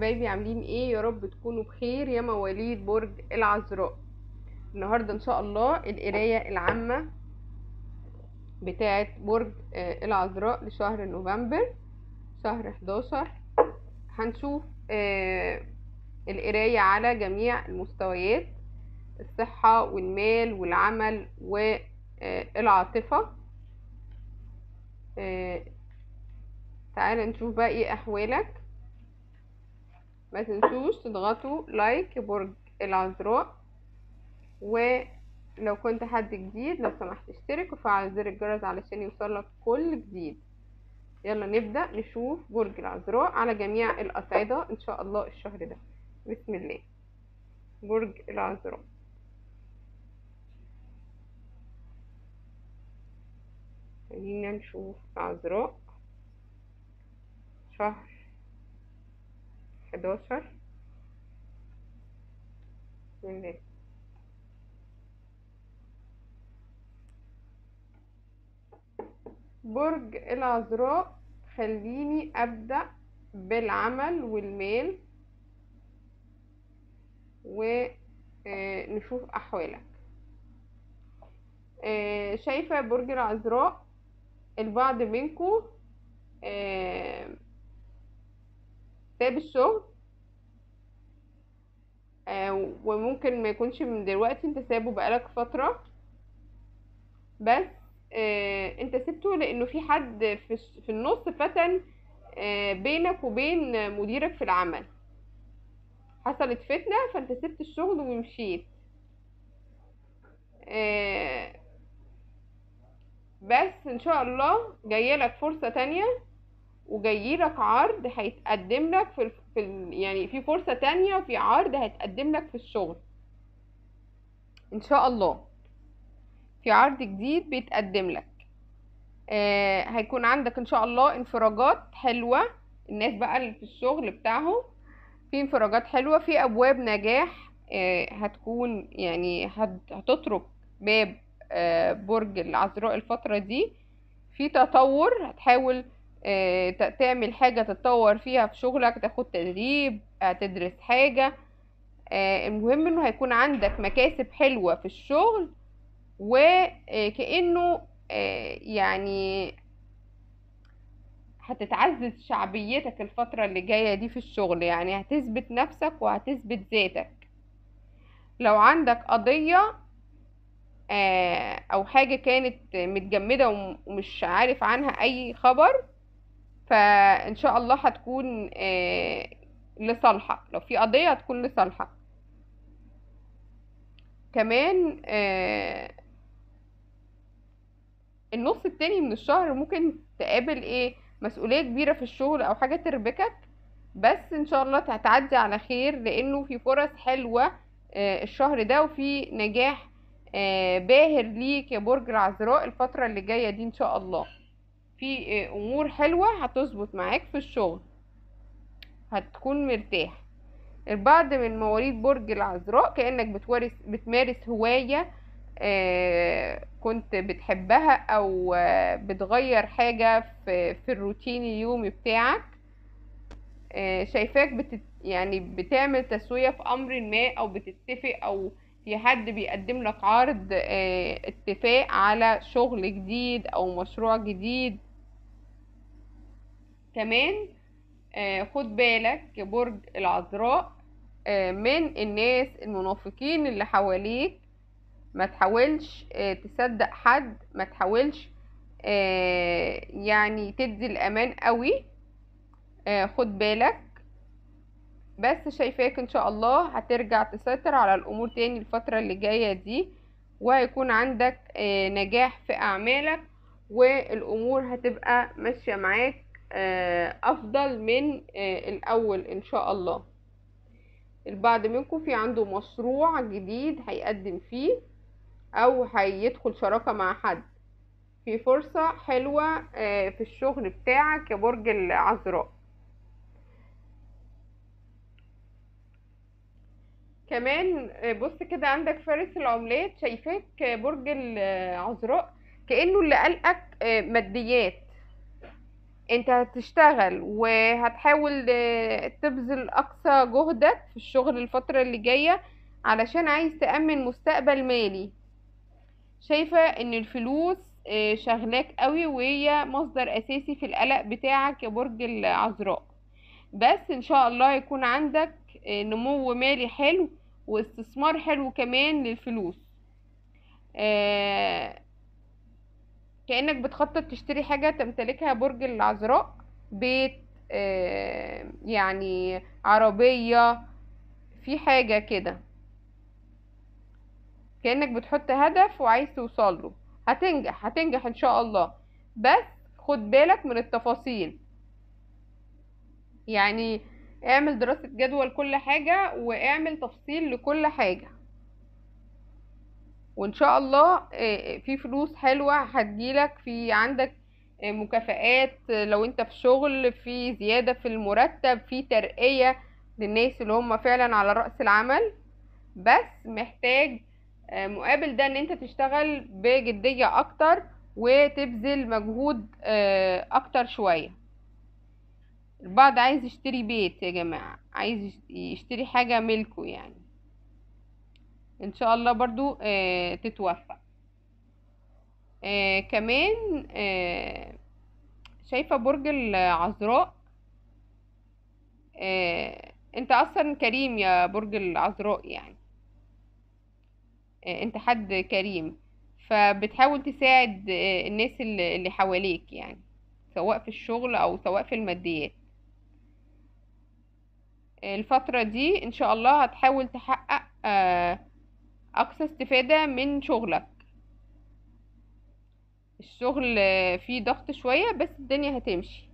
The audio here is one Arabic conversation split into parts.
حبايبي عاملين ايه يا رب تكونوا بخير يا مواليد برج العذراء النهارده ان شاء الله القرايه العامه بتاعه برج آه، العذراء لشهر نوفمبر شهر 11 هنشوف آه، القرايه على جميع المستويات الصحه والمال والعمل والعاطفه آه، تعالى نشوف بقى ايه احوالك ما تنسوش تضغطوا لايك برج العذراء ولو كنت حد جديد لو سمحت اشترك وفعل زر الجرس علشان يوصلك كل جديد يلا نبدأ نشوف برج العذراء على جميع الأصعدة إن شاء الله الشهر ده بسم الله برج العذراء خلينا نشوف العذراء شهر حداشر بسم برج العذراء خليني أبدأ بالعمل والمال ونشوف آه، أحوالك آه، شايفة برج العذراء البعض منكم آه، ساب الشغل آه وممكن ما يكونش من دلوقتي انت سابه بقالك فترة بس آه انت سبته لانه في حد في, في النص فتن آه بينك وبين مديرك في العمل حصلت فتنة فانت سبت الشغل ومشيت آه، بس ان شاء الله جايلك فرصة تانية وجاي لك عرض هيتقدم لك في, ال... في ال... يعني في فرصة تانية في عرض هيتقدم لك في الشغل ان شاء الله في عرض جديد بيتقدم لك آه هيكون عندك ان شاء الله انفراجات حلوة الناس بقى اللي في الشغل بتاعهم في انفراجات حلوة في ابواب نجاح آه هتكون يعني هتطرق باب آه برج العذراء الفترة دي في تطور هتحاول آه، تعمل حاجة تتطور فيها في شغلك تاخد تدريب آه، تدرس حاجة آه، المهم انه هيكون عندك مكاسب حلوة في الشغل وكأنه يعني هتتعزز شعبيتك الفترة اللي جاية دي في الشغل يعني هتثبت نفسك وهتثبت ذاتك لو عندك قضية او حاجة كانت متجمدة ومش عارف عنها اي خبر فان شاء الله هتكون آه، لصالحك لو في قضيه هتكون لصالحك كمان آه، النص التاني من الشهر ممكن تقابل ايه مسؤوليه كبيره في الشغل او حاجه تربكك بس ان شاء الله هتعدي على خير لانه في فرص حلوه آه، الشهر ده وفي نجاح باهر ليك يا برج العذراء الفتره اللي جايه دي ان شاء الله في آه، امور حلوه هتظبط معاك في الشغل هتكون مرتاح البعض من مواليد برج العذراء كانك بتورث بتمارس هوايه آه، كنت بتحبها او آه، بتغير حاجه في, في الروتين اليومي بتاعك شايفاك بت يعني بتعمل تسويه في امر ما او بتتفق او في حد بيقدم لك عرض اتفاق على شغل جديد او مشروع جديد كمان آه، خد بالك برج العذراء آه، من الناس المنافقين اللي حواليك ما تحاولش آه، تصدق حد ما تحاولش يعني تدي الامان قوي خد بالك بس شايفاك ان شاء الله هترجع تسيطر على الامور تاني الفترة اللي جاية دي وهيكون عندك نجاح في اعمالك والامور هتبقى ماشية معاك آه، افضل من آه، الاول ان شاء الله البعض منكم في عنده مشروع جديد هيقدم فيه او هيدخل شراكة مع حد في فرصة حلوة آه، في الشغل بتاعك يا برج العذراء كمان بص كده عندك فارس العملات شايفاك برج العذراء كأنه اللي قلقك ماديات انت هتشتغل وهتحاول آه، تبذل اقصى جهدك في الشغل الفترة اللي جاية علشان عايز تأمن مستقبل مالي شايفة ان الفلوس آه، شغلاك قوي وهي مصدر اساسي في القلق بتاعك يا برج العذراء بس ان شاء الله يكون عندك آه، نمو مالي حلو واستثمار حلو كمان للفلوس آه كأنك بتخطط تشتري حاجة تمتلكها برج العذراء بيت آه يعني عربية في حاجة كده كأنك بتحط هدف وعايز توصل له هتنجح هتنجح ان شاء الله بس خد بالك من التفاصيل يعني اعمل دراسة جدول كل حاجة واعمل تفصيل لكل حاجة وان شاء الله آه، آه، في فلوس حلوه هتجيلك في عندك آه، مكافآت لو انت في شغل في زياده في المرتب في ترقيه للناس اللي هم فعلا على راس العمل بس محتاج مقابل ده ان انت تشتغل بجديه اكتر وتبذل مجهود اكتر شويه البعض عايز يشتري بيت يا جماعه عايز يشتري حاجه ملكه يعني ان شاء الله برضو آه تتوفق آه كمان آه شايفه برج العذراء آه انت اصلا كريم يا برج العذراء يعني آه انت حد كريم فبتحاول تساعد آه الناس اللي, اللي حواليك يعني سواء في الشغل او سواء في الماديات آه، الفترة دي ان شاء الله هتحاول تحقق آه اقصى استفادة من شغلك الشغل فيه ضغط شوية بس الدنيا هتمشي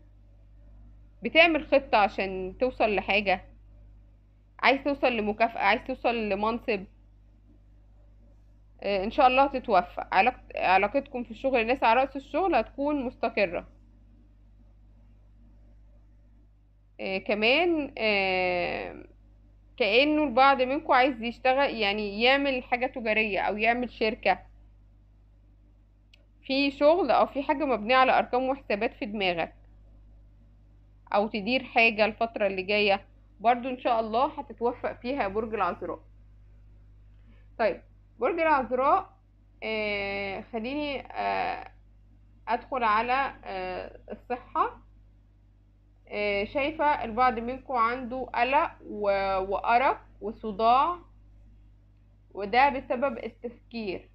بتعمل خطة عشان توصل لحاجة عايز توصل لمكافأة عايز توصل لمنصب آه، ان شاء الله تتوفق علاقتكم في الشغل الناس على رأس الشغل هتكون مستقرة آه، كمان آه، كأنه البعض منكم عايز يشتغل يعني يعمل حاجة تجارية أو يعمل شركة في شغل أو في حاجة مبنية على أرقام وحسابات في دماغك أو تدير حاجة الفترة اللي جاية برضو إن شاء الله هتتوفق فيها برج العذراء طيب برج العذراء آه خليني آه أدخل على آه الصحة آه، شايفة البعض منكم عنده قلق وأرق وصداع وده بسبب التفكير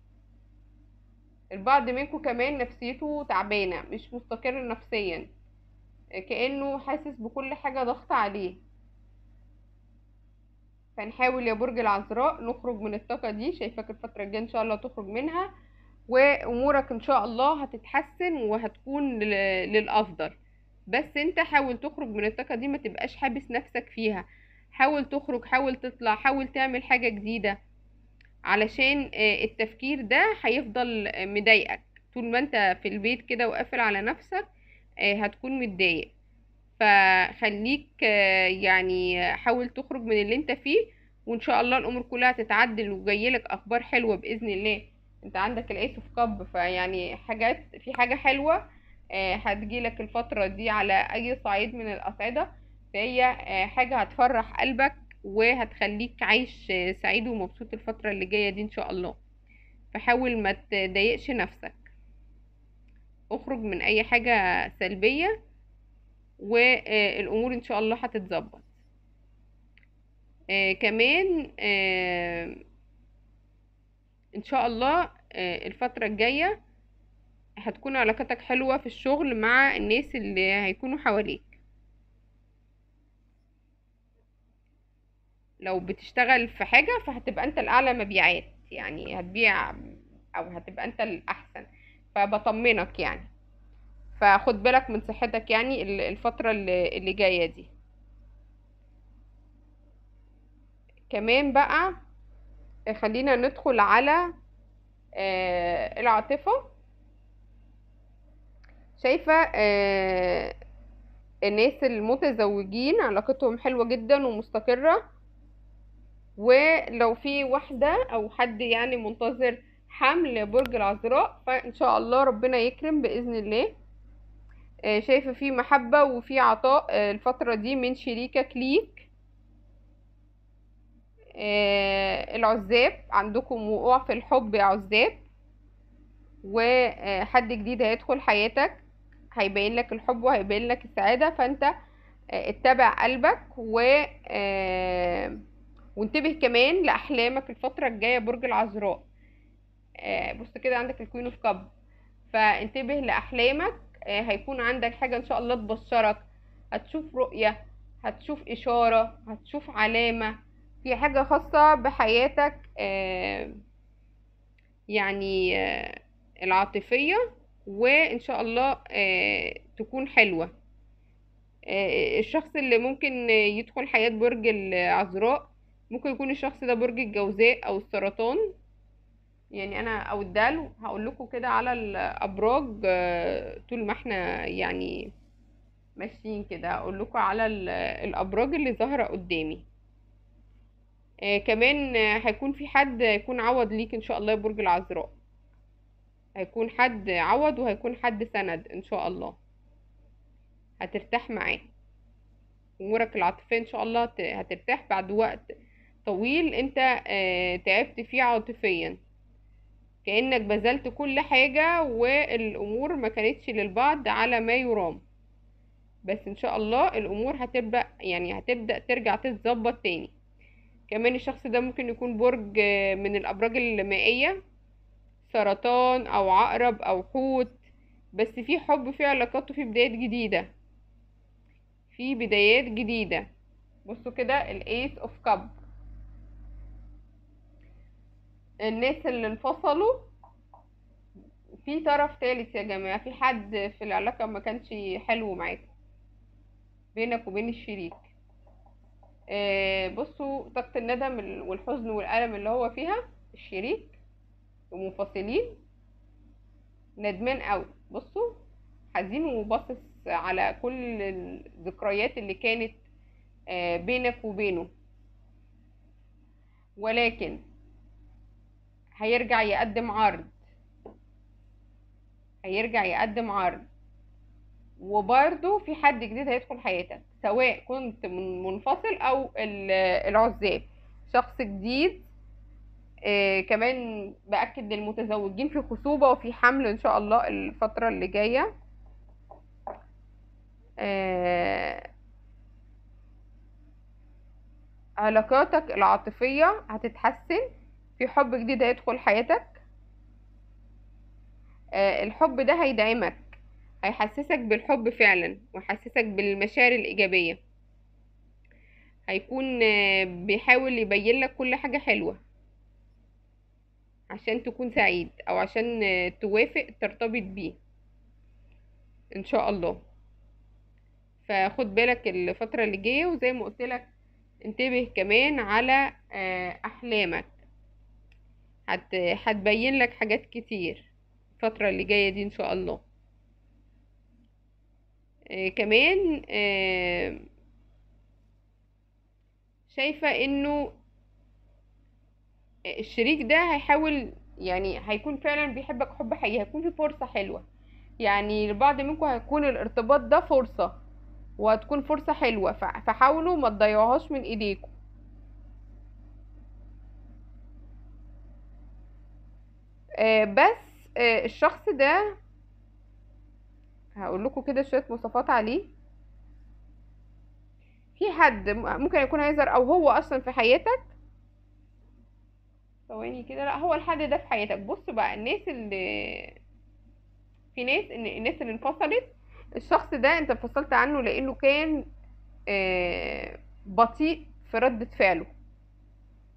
البعض منكم كمان نفسيته تعبانة مش مستقر نفسيا آه، كأنه حاسس بكل حاجة ضغط عليه فنحاول يا برج العذراء نخرج من الطاقة دي شايفاك الفترة الجاية إن شاء الله تخرج منها وأمورك إن شاء الله هتتحسن وهتكون للأفضل بس انت حاول تخرج من الطاقة دي ما تبقاش حابس نفسك فيها حاول تخرج حاول تطلع حاول تعمل حاجة جديدة علشان آه، التفكير ده هيفضل مضايقك طول ما انت في البيت كده وقافل على نفسك آه، هتكون متضايق فخليك آه، يعني حاول تخرج من اللي انت فيه وان شاء الله الامور كلها تتعدل وجايلك اخبار حلوه باذن الله انت عندك الايس في كب فيعني حاجات في حاجه حلوه آه، هتجيلك الفترة دي على أي صعيد من الأصعدة فهي آه، حاجة هتفرح قلبك وهتخليك عايش آه، سعيد ومبسوط الفترة اللي جاية دي إن شاء الله فحاول ما تضايقش نفسك اخرج من أي حاجة سلبية والأمور إن شاء الله هتتظبط آه كمان آه ان شاء الله آه الفترة الجاية هتكون علاقتك حلوة في الشغل مع الناس اللي هيكونوا حواليك لو بتشتغل في حاجة فهتبقى انت الاعلى مبيعات يعني هتبيع او هتبقى انت الاحسن فبطمنك يعني فخد بالك من صحتك يعني الفترة اللي جاية دي كمان بقى خلينا ندخل على آه، العاطفة شايفه آه الناس المتزوجين علاقتهم حلوه جدا ومستقره ولو في واحده او حد يعني منتظر حمل برج العذراء فان شاء الله ربنا يكرم باذن الله آه شايفه في محبه وفي عطاء آه الفتره دي من شريكك ليك آه العزاب عندكم وقوع في الحب يا عزاب وحد جديد هيدخل حياتك هيبين لك الحب وهيبين لك السعاده فانت آه، اتبع قلبك و آه، وانتبه كمان لاحلامك الفتره الجايه برج العذراء آه، بص كده عندك الكوين اوف كاب فانتبه لاحلامك هيكون عندك حاجه ان شاء الله تبشرك هتشوف رؤيه هتشوف اشاره هتشوف علامه في حاجه خاصه بحياتك يعني العاطفيه وان شاء الله آه، تكون حلوة آه، الشخص اللي ممكن يدخل حياة برج العذراء ممكن يكون الشخص ده برج الجوزاء او السرطان يعني انا او الدلو هقول لكم كده على الابراج آه، طول ما احنا يعني ماشيين كده هقول لكم على الابراج اللي ظاهره قدامي آه كمان هيكون في حد يكون عوض ليك ان شاء الله برج العذراء هيكون حد عوض وهيكون حد سند ان شاء الله هترتاح معاه امورك العاطفيه ان شاء الله هترتاح بعد وقت طويل انت آه، تعبت فيه عاطفيا كانك بذلت كل حاجه والامور ما كانتش للبعض على ما يرام بس ان شاء الله الامور هتبقى يعني هتبدا ترجع تتظبط تاني كمان الشخص ده ممكن يكون برج آه، من الابراج المائيه سرطان أو عقرب أو حوت بس في حب في علاقات وفي بدايات جديدة في بدايات جديدة بصوا كده الايس اوف كاب الناس اللي انفصلوا في طرف تالت يا جماعة في حد في العلاقة ما كانش حلو معاك بينك وبين الشريك آه، بصوا طاقة الندم والحزن والألم اللي هو فيها الشريك ومنفصلين ندمان قوي بصوا حزين وباصص على كل الذكريات اللي كانت آه، بينك وبينه ولكن هيرجع يقدم عرض هيرجع يقدم عرض وبرده في حد جديد هيدخل حياتك سواء كنت منفصل او العزاب شخص جديد آه كمان باكد للمتزوجين في خصوبه وفي حمل ان شاء الله الفتره اللي جايه آه علاقاتك العاطفيه هتتحسن في حب جديد هيدخل حياتك آه الحب ده هيدعمك هيحسسك بالحب فعلا ويحسسك بالمشاعر الايجابيه هيكون آه، بيحاول يبين لك كل حاجه حلوه عشان تكون سعيد او عشان توافق ترتبط بيه ان شاء الله فخد بالك الفترة اللي جاية وزي ما قلت لك انتبه كمان على آه، احلامك هتبين لك حاجات كتير الفترة اللي جاية دي ان شاء الله آه، كمان آه، شايفة انه الشريك ده هيحاول يعني هيكون فعلا بيحبك حب حقيقي هيكون في فرصة حلوة يعني لبعض منكم هيكون الارتباط ده فرصة وهتكون فرصة حلوة فحاولوا ما تضيعوهاش من ايديكم آه، بس آه، الشخص ده هقول لكم كده شويه مواصفات عليه في حد ممكن يكون هيظهر او هو اصلا في حياتك ثواني كده لا هو الحد ده في حياتك بص بقى الناس اللي في ناس الناس اللي انفصلت الشخص ده انت انفصلت عنه لانه كان آه، بطيء في ردة فعله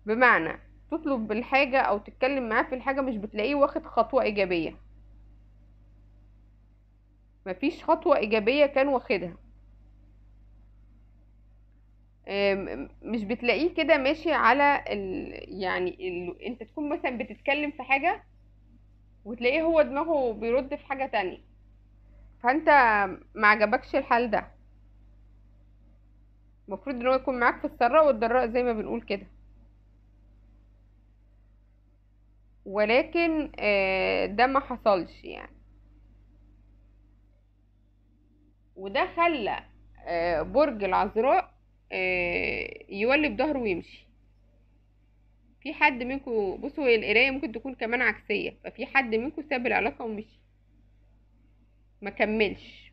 بمعنى تطلب بالحاجة او تتكلم معاه في الحاجة مش بتلاقيه واخد خطوة ايجابية مفيش خطوة ايجابية كان واخدها مش بتلاقيه كده ماشي على ال... يعني ال... انت تكون مثلا بتتكلم في حاجه وتلاقيه هو دماغه بيرد في حاجه تانية فانت ما عجبكش الحال ده المفروض ان هو يكون معاك في السراء والضراء زي ما بنقول كده ولكن آه، ده ما حصلش يعني وده خلى آه، برج العذراء آه، يولب ظهره ويمشي في حد منكم بصوا القرايه ممكن تكون كمان عكسيه ففي حد منكم ساب العلاقه ومشي ما كملش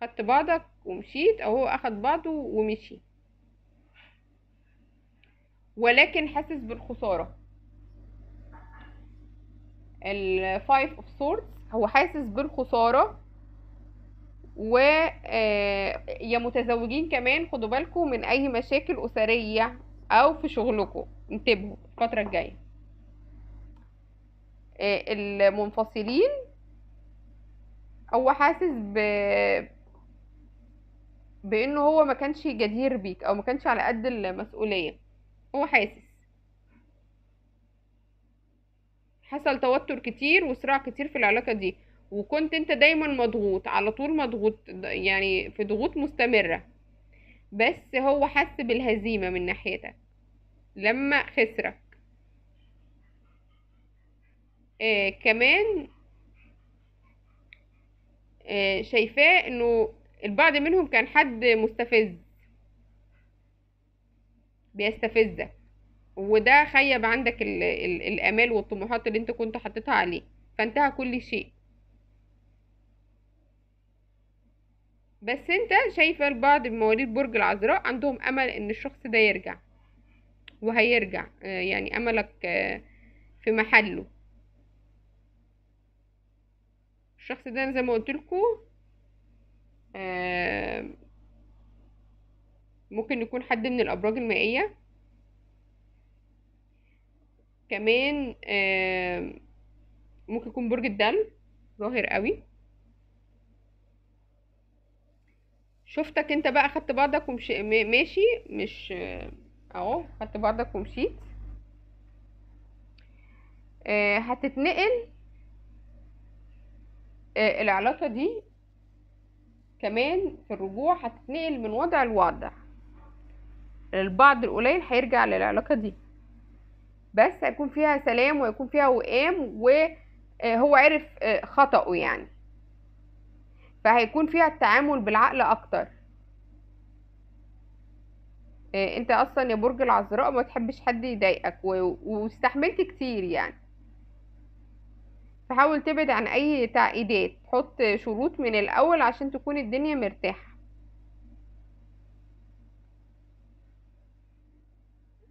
خدت بعضك ومشيت او هو اخد بعضه ومشي ولكن حاسس بالخساره الفايف اوف سورتس هو حاسس بالخساره و آه، يا متزوجين كمان خدوا بالكم من اي مشاكل اسريه او في شغلكم انتبهوا الفتره الجايه آه، المنفصلين هو حاسس ب بانه هو ما كانش جدير بيك او ما كانش على قد المسؤوليه هو حاسس حصل توتر كتير وصراع كتير في العلاقه دي وكنت انت دايما مضغوط على طول مضغوط يعني في ضغوط مستمرة بس هو حس بالهزيمة من ناحيتك لما خسرك آه كمان آه شايفاه انه البعض منهم كان حد مستفز بيستفزك وده خيب عندك الامال والطموحات اللي انت كنت حطيتها عليه فانتهى كل شيء بس انت شايفة البعض من مواليد برج العذراء عندهم امل ان الشخص ده يرجع وهيرجع آه، يعني املك آه، في محله الشخص ده زي ما قلت لكم آه، ممكن يكون حد من الابراج المائيه كمان ممكن يكون برج الدلو ظاهر قوي شفتك انت بقى خدت بعضك ومشي ماشي مش آه، اهو خدت بعضك ومشيت آه هتتنقل آه العلاقة دي كمان في الرجوع هتتنقل من وضع لوضع البعض القليل هيرجع للعلاقة دي بس هيكون فيها سلام ويكون فيها وقام وهو آه، عرف آه، خطأه يعني فهيكون فيها التعامل بالعقل اكتر إيه انت اصلا يا برج العذراء ما تحبش حد يضايقك واستحملت كتير يعني فحاول تبعد عن اي تعقيدات حط شروط من الاول عشان تكون الدنيا مرتاحه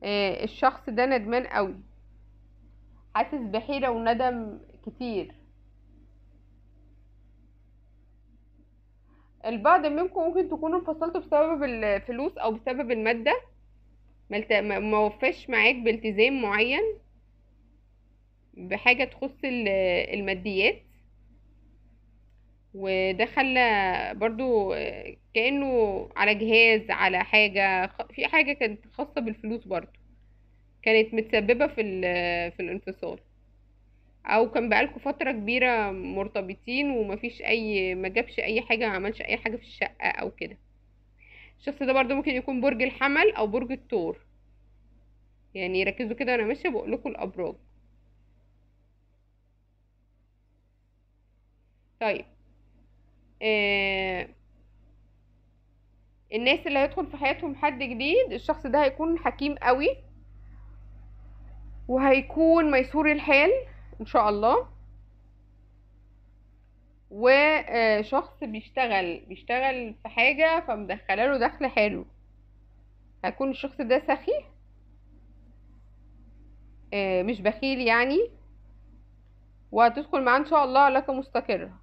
إيه الشخص ده ندمان قوي حاسس بحيره وندم كتير البعض منكم ممكن تكونوا انفصلتوا بسبب الفلوس او بسبب المادة ما وفاش معاك بالتزام معين بحاجة تخص الماديات وده خلى برضو كأنه على جهاز على حاجة في حاجة كانت خاصة بالفلوس برضو كانت متسببة في, في الانفصال او كان بقالكوا فترة كبيرة مرتبطين ومفيش اي ما جابش اي حاجة ما عملش اي حاجة في الشقة او كده الشخص ده برضو ممكن يكون برج الحمل او برج الثور يعني ركزوا كده وانا ماشية بقول لكم الابراج طيب آه الناس اللي هيدخل في حياتهم حد جديد الشخص ده هيكون حكيم قوي وهيكون ميسور الحال ان شاء الله وشخص بيشتغل بيشتغل في حاجة فمدخله له دخل حلو هيكون الشخص ده سخي آه، مش بخيل يعني وهتدخل معاه ان شاء الله علاقة مستقرة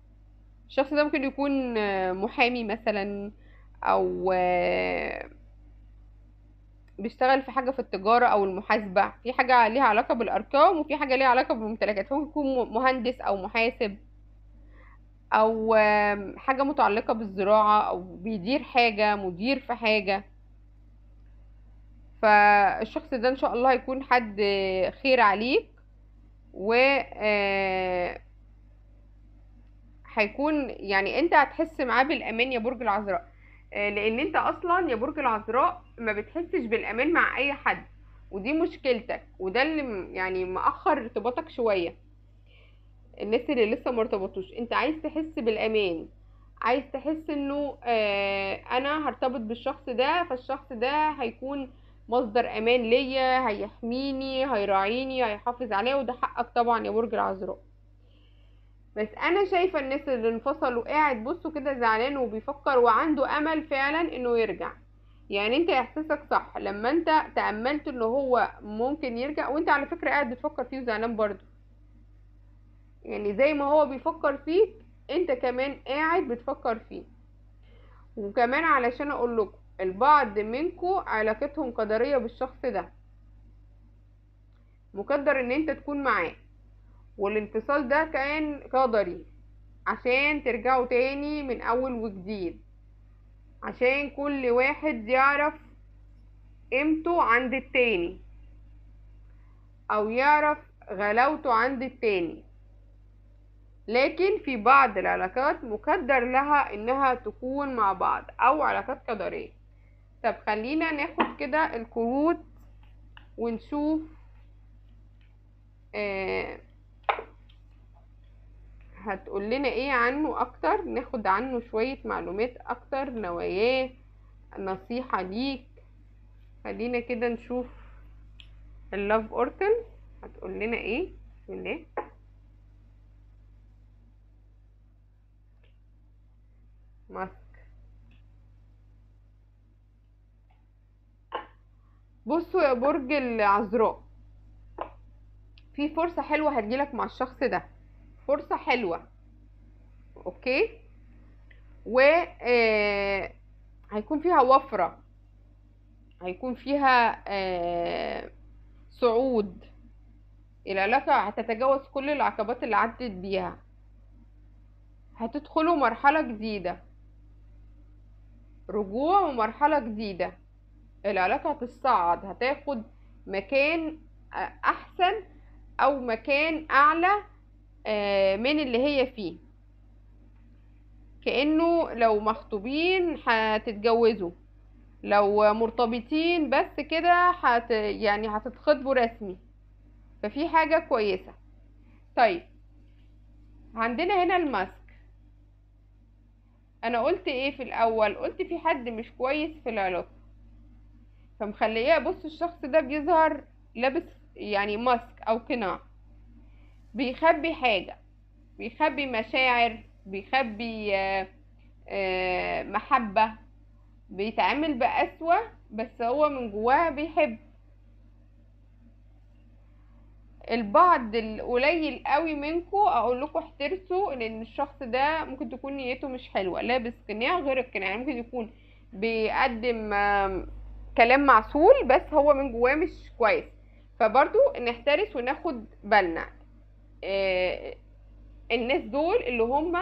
الشخص ده ممكن يكون آه، محامي مثلا او آه، بيشتغل في حاجه في التجاره او المحاسبه في حاجه ليها علاقه بالارقام وفي حاجه ليها علاقه بالممتلكات ممكن يكون مهندس او محاسب او حاجه متعلقه بالزراعه او بيدير حاجه مدير في حاجه فالشخص ده ان شاء الله هيكون حد خير عليك و آه، هيكون يعني انت هتحس معاه بالامان يا برج العذراء آه، لان انت اصلا يا برج العذراء ما بتحسش بالامان مع اي حد ودي مشكلتك وده اللي يعني مأخر ارتباطك شوية الناس اللي لسه مرتبطوش انت عايز تحس بالامان عايز تحس انه آه انا هرتبط بالشخص ده فالشخص ده هيكون مصدر امان ليا هيحميني هيراعيني هيحافظ عليا وده حقك طبعا يا برج العذراء بس انا شايفه الناس اللي انفصلوا قاعد بصوا كده زعلان وبيفكر وعنده امل فعلا انه يرجع يعني انت احساسك صح لما انت تأملت ان هو ممكن يرجع وانت على فكرة قاعد بتفكر فيه وزعلان برضه يعني زي ما هو بيفكر فيك انت كمان قاعد بتفكر فيه وكمان علشان اقول لكم البعض منكم علاقتهم قدرية بالشخص ده مقدر ان انت تكون معاه والانفصال ده كان قدري عشان ترجعوا تاني من اول وجديد عشان كل واحد يعرف قيمته عند التاني او يعرف غلاوته عند التاني لكن في بعض العلاقات مقدر لها انها تكون مع بعض او علاقات قدرية طب خلينا ناخد كده الكروت ونشوف آه هتقول لنا ايه عنه اكتر ناخد عنه شوية معلومات اكتر نواياه نصيحة ليك خلينا كده نشوف اللف اوركل هتقول لنا ايه بسم الله ماسك بصوا يا برج العذراء في فرصة حلوة هتجيلك مع الشخص ده فرصه حلوه اوكي و آه، هيكون فيها وفره هيكون فيها آه، صعود العلاقه هتتجاوز كل العقبات اللي عدت بيها هتدخلوا مرحله جديده رجوع ومرحله جديده العلاقه هتصعد هتاخد مكان آه، احسن او مكان اعلى آه، من اللي هي فيه كأنه لو مخطوبين هتتجوزوا لو مرتبطين بس كده هت يعني هتتخطبوا رسمي ففي حاجة كويسة طيب عندنا هنا الماسك انا قلت ايه في الاول قلت في حد مش كويس في العلاقة فمخليه بص الشخص ده بيظهر لابس يعني ماسك او قناع بيخبي حاجة بيخبي مشاعر بيخبي آه، آه، محبة بيتعامل بقسوة بس هو من جواه بيحب البعض القليل قوي منكو اقول لكم احترسوا لان الشخص ده ممكن تكون نيته مش حلوه لابس قناع غير القناع يعني ممكن يكون بيقدم كلام معسول بس هو من جواه مش كويس فبرضو نحترس وناخد بالنا آه، الناس دول اللي هم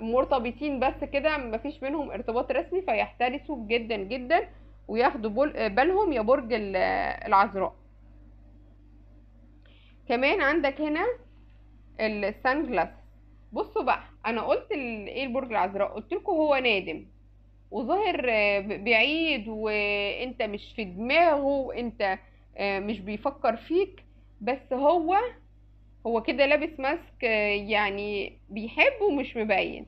مرتبطين بس كده مفيش بينهم ارتباط رسمي فيحترسوا جدا جدا وياخدوا آه، بالهم يا برج آه، العذراء كمان عندك هنا السانجلاس بصوا بقى انا قلت ايه البرج العذراء قلت لكم هو نادم وظاهر بعيد وانت مش في دماغه وانت مش بيفكر فيك بس هو هو كده لابس ماسك يعني بيحب ومش مبين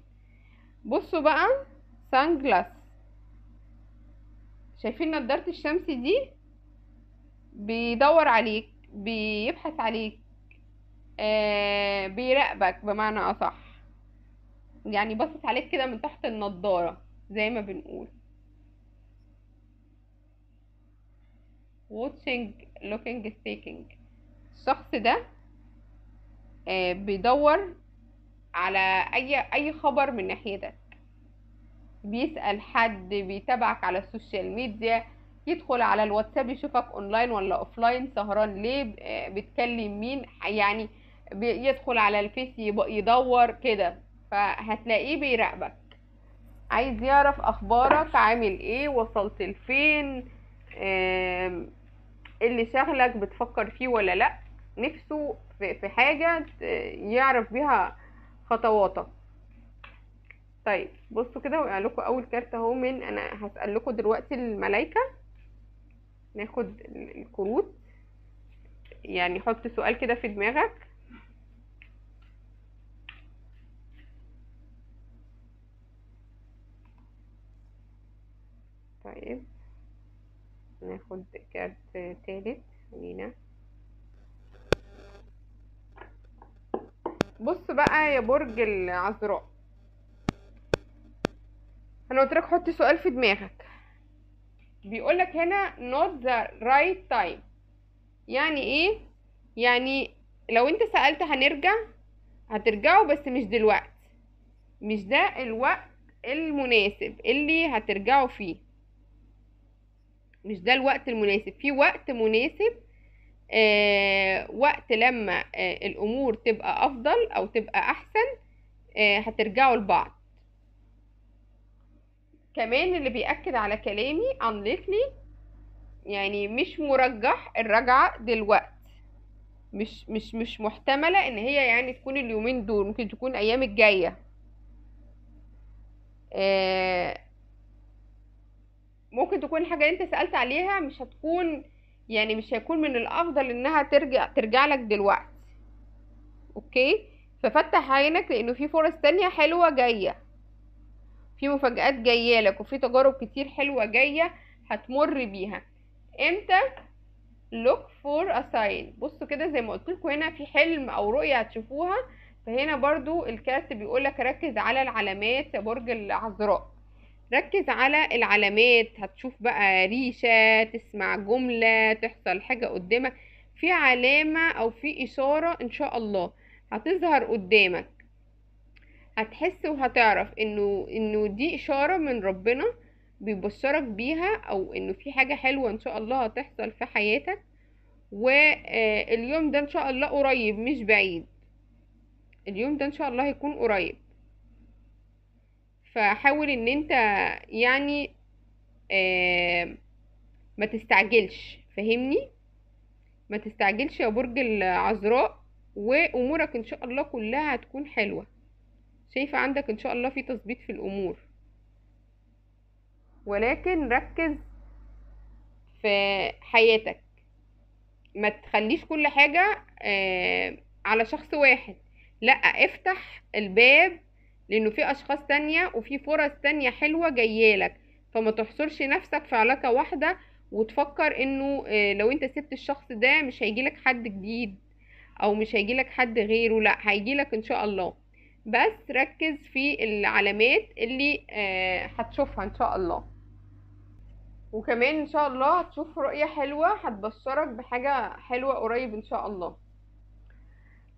بصوا بقى سانجلاس شايفين نضاره الشمس دي بيدور عليك بيبحث عليك آه بيراقبك بمعنى اصح يعني باصص عليك كده من تحت النضاره زي ما بنقول watching looking taking الشخص ده آه، بيدور على اي اي خبر من ناحيتك بيسأل حد بيتابعك على السوشيال ميديا يدخل على الواتساب يشوفك اونلاين ولا اوفلاين سهران ليه آه، بتكلم مين يعني يدخل على الفيس يدور كده فهتلاقيه بيراقبك عايز يعرف اخبارك عامل ايه وصلت لفين اللي شغلك بتفكر فيه ولا لا نفسه في حاجة يعرف بيها خطواتك طيب بصوا كده وقع لكم اول كارت اهو من انا هسأل لكم دلوقتي الملايكة ناخد الكروت يعني حط سؤال كده في دماغك طيب ناخد كارت تالت خلينا بص بقى يا برج العذراء انا قلت لك حط سؤال في دماغك بيقول لك هنا not the right time يعني ايه يعني لو انت سألت هنرجع هترجعوا بس مش دلوقتي مش ده الوقت المناسب اللي هترجعوا فيه مش ده الوقت المناسب في وقت مناسب آه، وقت لما آه، الامور تبقى افضل او تبقى احسن آه، هترجعوا لبعض كمان اللي بيأكد على كلامي unlikely يعني مش مرجح الرجعة دلوقت مش مش مش محتملة ان هي يعني تكون اليومين دول ممكن تكون ايام الجاية ممكن تكون الحاجة اللي انت سألت عليها مش هتكون يعني مش هيكون من الافضل انها ترجع ترجع لك دلوقتي اوكي ففتح عينك لانه في فرص تانية حلوة جاية في مفاجآت جاية لك وفي تجارب كتير حلوة جاية هتمر بيها امتى look for a sign بصوا كده زي ما قلت لكم هنا في حلم او رؤية هتشوفوها فهنا برضو بيقول بيقولك ركز على العلامات يا برج العذراء ركز على العلامات هتشوف بقى ريشة تسمع جملة تحصل حاجة قدامك في علامة أو في إشارة إن شاء الله هتظهر قدامك هتحس وهتعرف إنه إنه دي إشارة من ربنا بيبشرك بيها أو إنه في حاجة حلوة إن شاء الله هتحصل في حياتك واليوم آه، ده إن شاء الله قريب مش بعيد اليوم ده إن شاء الله هيكون قريب فحاول ان انت يعني آه، ما تستعجلش فاهمني ما تستعجلش يا برج العذراء وامورك ان شاء الله كلها هتكون حلوه شايفه عندك ان شاء الله في تظبيط في الامور ولكن ركز في حياتك ما تخليش كل حاجه آه، على شخص واحد لا افتح الباب لانه في اشخاص تانية وفي فرص تانية حلوة جايالك فما تحصرش نفسك في علاقة واحدة وتفكر انه آه، لو انت سبت الشخص ده مش هيجيلك حد جديد او مش هيجيلك حد غيره لا هيجيلك ان شاء الله بس ركز في العلامات اللي آه، هتشوفها ان شاء الله وكمان ان شاء الله هتشوف رؤية حلوة هتبشرك بحاجة حلوة قريب ان شاء الله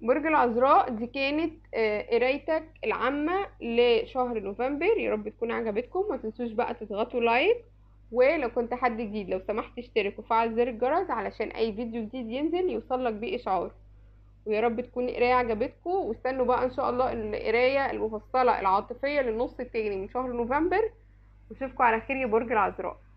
برج العذراء دي كانت آه، قرايتك العامة لشهر نوفمبر يا رب تكون عجبتكم ما تنسوش بقى تضغطوا لايك ولو كنت حد جديد لو سمحت اشترك وفعل زر الجرس علشان اي فيديو جديد ينزل يوصلك بيه اشعار ويا رب تكون القرايه عجبتكم واستنوا بقى ان شاء الله القرايه المفصله العاطفيه للنص التاني من شهر نوفمبر وشوفكم على خير يا برج العذراء